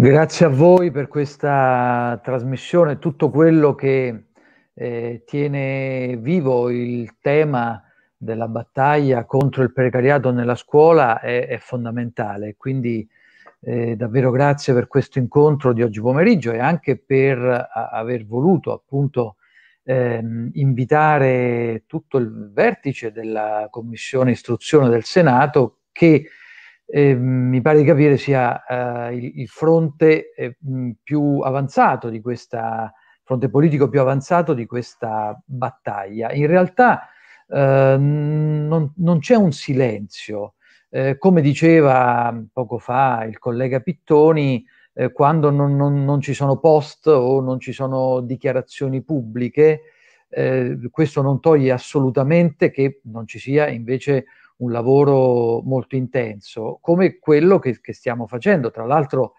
Grazie a voi per questa trasmissione, tutto quello che eh, tiene vivo il tema della battaglia contro il precariato nella scuola è, è fondamentale, quindi eh, davvero grazie per questo incontro di oggi pomeriggio e anche per a, aver voluto appunto ehm, invitare tutto il vertice della Commissione Istruzione del Senato che eh, mi pare di capire sia eh, il, il, fronte eh, mhmm, più avanzato di questa fronte politico più avanzato di questa battaglia. In realtà eh, non, non, c'è un silenzio. Eh, come diceva poco fa il collega Pittoni, eh, quando non, non, non, ci sono post o non ci sono dichiarazioni pubbliche, questo non toglie assolutamente che non ci sia invece un lavoro molto intenso, come quello che, che stiamo facendo. Tra l'altro,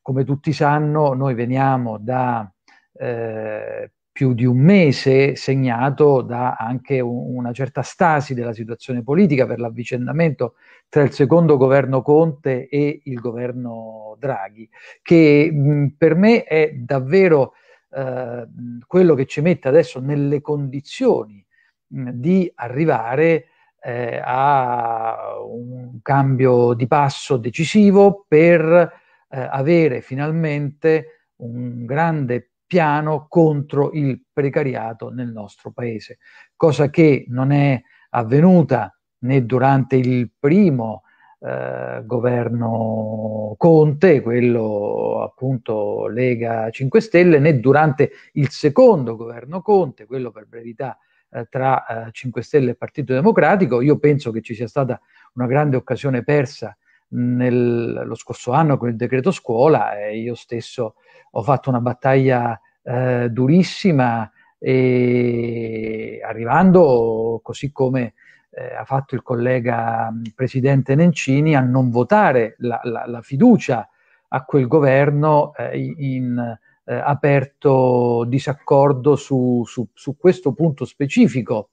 come tutti sanno, noi veniamo da eh, più di un mese segnato da anche un, una certa stasi della situazione politica per l'avvicendamento tra il secondo governo Conte e il governo Draghi, che mh, per me è davvero eh, quello che ci mette adesso nelle condizioni mh, di arrivare a eh, a un cambio di passo decisivo per eh, avere finalmente un grande piano contro il precariato nel nostro paese, cosa che non è avvenuta né durante il primo eh, governo Conte, quello appunto Lega 5 Stelle, né durante il secondo governo Conte, quello per brevità eh, tra eh, 5 Stelle e Partito Democratico. Io penso che ci sia stata una grande occasione persa nello scorso anno con il decreto scuola e io stesso ho fatto una battaglia eh, durissima e arrivando così come eh, ha fatto il collega mm, presidente Nencini a non votare la, la, la fiducia a quel governo eh, in, eh, aperto disaccordo su, su, su, questo punto specifico.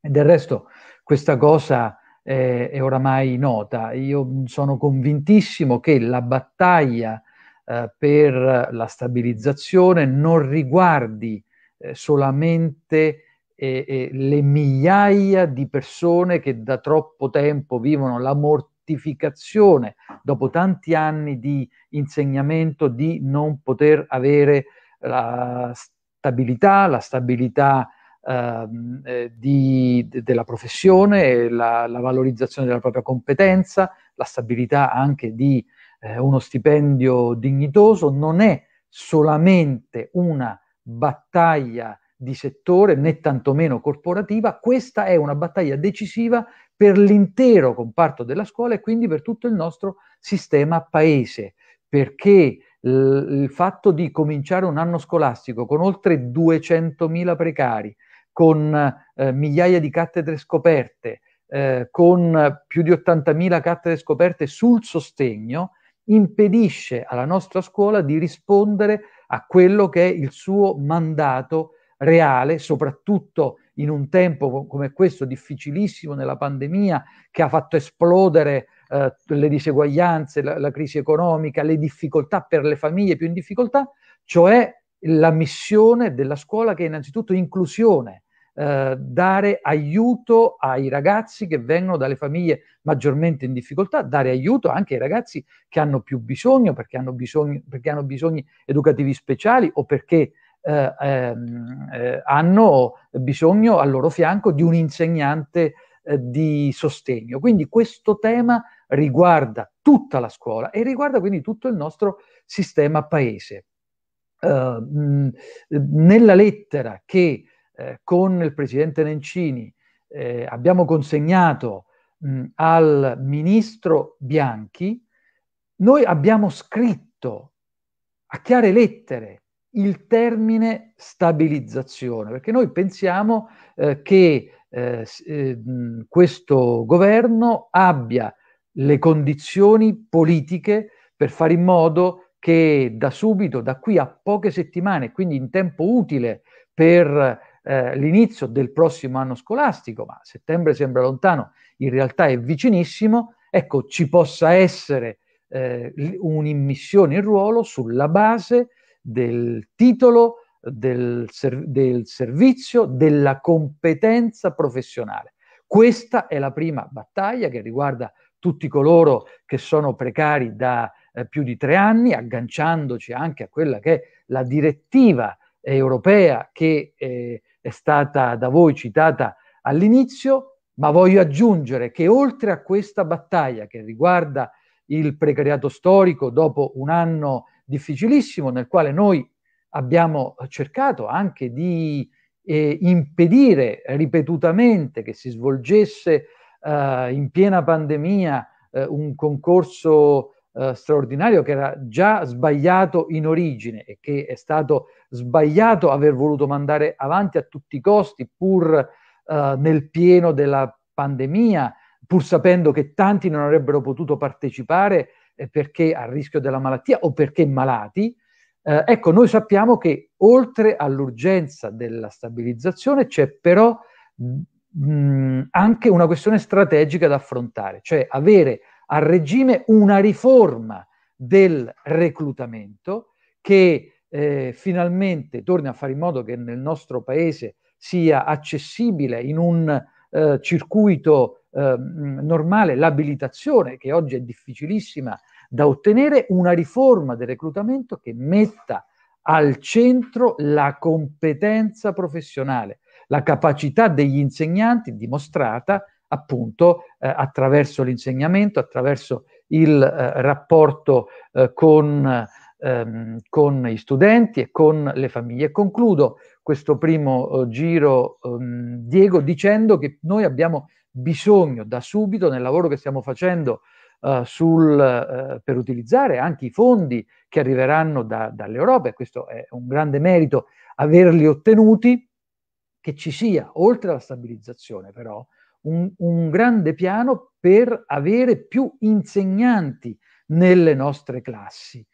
E del resto questa cosa eh, è oramai nota. Io sono convintissimo che la battaglia eh, per la stabilizzazione non riguardi eh, solamente eh, eh, le migliaia di persone che da troppo tempo vivono la morte certificazione dopo tanti anni di insegnamento di non poter avere la stabilità, la stabilità ehm, eh, di, de, della professione, la, la, valorizzazione della propria competenza, la stabilità anche di eh, uno stipendio dignitoso, non è solamente una battaglia di settore né tantomeno corporativa, questa è una battaglia decisiva per l'intero comparto della scuola e quindi per tutto il nostro sistema paese, perché il fatto di cominciare un anno scolastico con oltre 200.000 precari, con eh, migliaia di cattedre scoperte, eh, con più di 80.000 cattedre scoperte sul sostegno, impedisce alla nostra scuola di rispondere a quello che è il suo mandato reale, soprattutto in un tempo come questo difficilissimo nella pandemia che ha fatto esplodere eh, le diseguaglianze, la, la crisi economica, le difficoltà per le famiglie più in difficoltà, cioè la missione della scuola che è innanzitutto inclusione, eh, dare aiuto ai ragazzi che vengono dalle famiglie maggiormente in difficoltà, dare aiuto anche ai ragazzi che hanno più bisogno perché hanno, bisogno, perché hanno bisogni educativi speciali o perché eh, ehm, eh, hanno bisogno al loro fianco di un insegnante eh, di sostegno. Quindi questo tema riguarda tutta la scuola e riguarda quindi tutto il nostro sistema paese. Uh, nella lettera che eh, con il presidente Nencini eh, abbiamo consegnato mh, al ministro Bianchi, noi abbiamo scritto a chiare lettere il termine stabilizzazione, perché noi pensiamo eh, che eh, eh questo governo abbia le condizioni politiche per fare in modo che da subito, da qui a poche settimane, quindi in tempo utile per eh, l'inizio del prossimo anno scolastico, ma settembre sembra lontano, in realtà è vicinissimo, ecco, ci possa essere eh, un'immissione in ruolo sulla base del titolo, del, ser- del servizio, della competenza professionale. Questa è la prima battaglia che riguarda tutti coloro che sono precari da eh, più di tre anni, agganciandoci anche a quella che è la direttiva europea che eh, è stata da voi citata all'inizio, ma voglio aggiungere che oltre a questa battaglia che riguarda il precariato storico dopo un anno difficilissimo nel quale noi abbiamo cercato anche di eh, impedire ripetutamente che si svolgesse eh, in piena pandemia eh, un concorso eh, straordinario che era già sbagliato in origine e che è stato sbagliato aver voluto mandare avanti a tutti i costi pur eh, nel pieno della pandemia, pur sapendo che tanti non avrebbero potuto partecipare eh, perché a rischio della malattia o perché malati, eh, ecco, noi sappiamo che oltre all'urgenza della stabilizzazione c'è però mh, mm, mm, anche una questione strategica da affrontare, cioè avere a regime una riforma del reclutamento che eh, finalmente torni a fare in modo che nel nostro paese sia accessibile in un eh, circuito eh, normale l'abilitazione, che oggi è difficilissima da ottenere, una riforma del reclutamento che metta al centro la competenza professionale, la capacità degli insegnanti dimostrata appunto eh, attraverso l'insegnamento, attraverso il eh, rapporto eh, con, ehm, con, gli studenti e con le famiglie. Concludo questo primo eh, giro, ehm, Diego, dicendo che noi abbiamo bisogno da subito nel lavoro che stiamo facendo uh, sul, uh, per utilizzare anche i fondi che arriveranno da, dall'Europa, e questo è un grande merito averli ottenuti, che ci sia, oltre alla stabilizzazione però, un, un grande piano per avere più insegnanti nelle nostre classi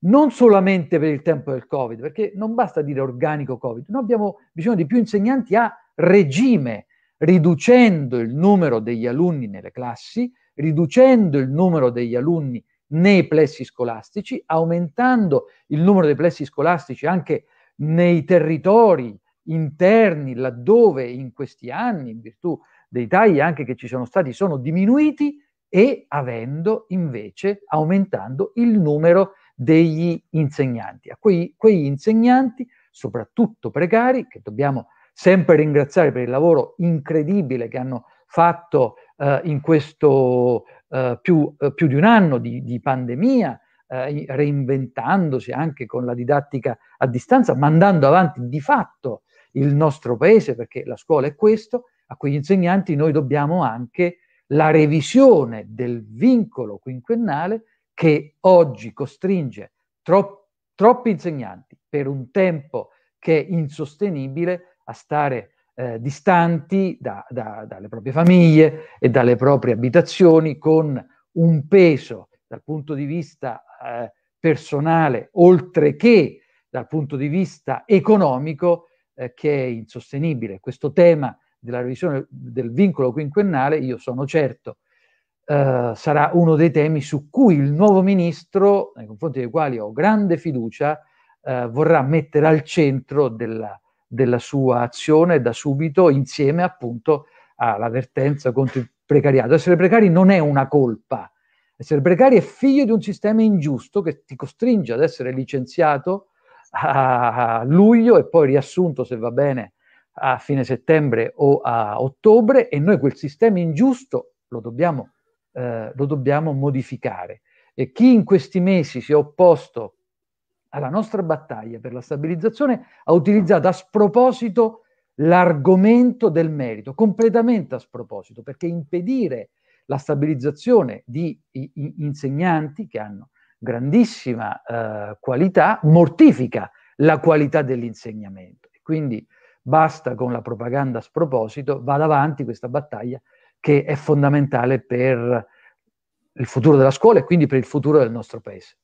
non solamente per il tempo del Covid, perché non basta dire organico Covid, noi abbiamo bisogno di più insegnanti a regime, riducendo il numero degli alunni nelle classi, riducendo il numero degli alunni nei plessi scolastici, aumentando il numero dei plessi scolastici anche nei territori interni, laddove in questi anni, in virtù dei tagli anche che ci sono stati, sono diminuiti e avendo invece aumentando il numero degli insegnanti, a quei, quegli insegnanti soprattutto precari che dobbiamo sempre ringraziare per il lavoro incredibile che hanno fatto eh, in questo eh, più, eh, più, di un anno di, di pandemia, eh, reinventandosi anche con la didattica a distanza, mandando avanti di fatto il nostro paese, perché la scuola è questo, a quegli insegnanti noi dobbiamo anche la revisione del vincolo quinquennale che oggi costringe troppi, troppi insegnanti per un tempo che è insostenibile a stare eh, distanti da, da, dalle proprie famiglie e dalle proprie abitazioni con un peso dal punto di vista eh, personale, oltre che dal punto di vista economico, eh, che è insostenibile. Questo tema della revisione del vincolo quinquennale, io sono certo, eh, sarà uno dei temi su cui il nuovo ministro, nei confronti dei quali ho grande fiducia, eh, vorrà mettere al centro della, della sua azione da subito insieme appunto all'avvertenza contro il precariato. Essere precari non è una colpa, essere precari è figlio di un sistema ingiusto che ti costringe ad essere licenziato a luglio e poi riassunto se va bene a fine settembre o a ottobre e noi quel sistema ingiusto lo dobbiamo, eh, lo dobbiamo modificare. E chi in questi mesi si è opposto alla nostra battaglia per la stabilizzazione ha utilizzato a sproposito l'argomento del merito, completamente a sproposito, perché impedire la stabilizzazione di insegnanti che hanno grandissima eh, qualità mortifica la qualità dell'insegnamento. Quindi basta con la propaganda a sproposito, vada avanti questa battaglia che è fondamentale per il futuro della scuola e quindi per il futuro del nostro paese.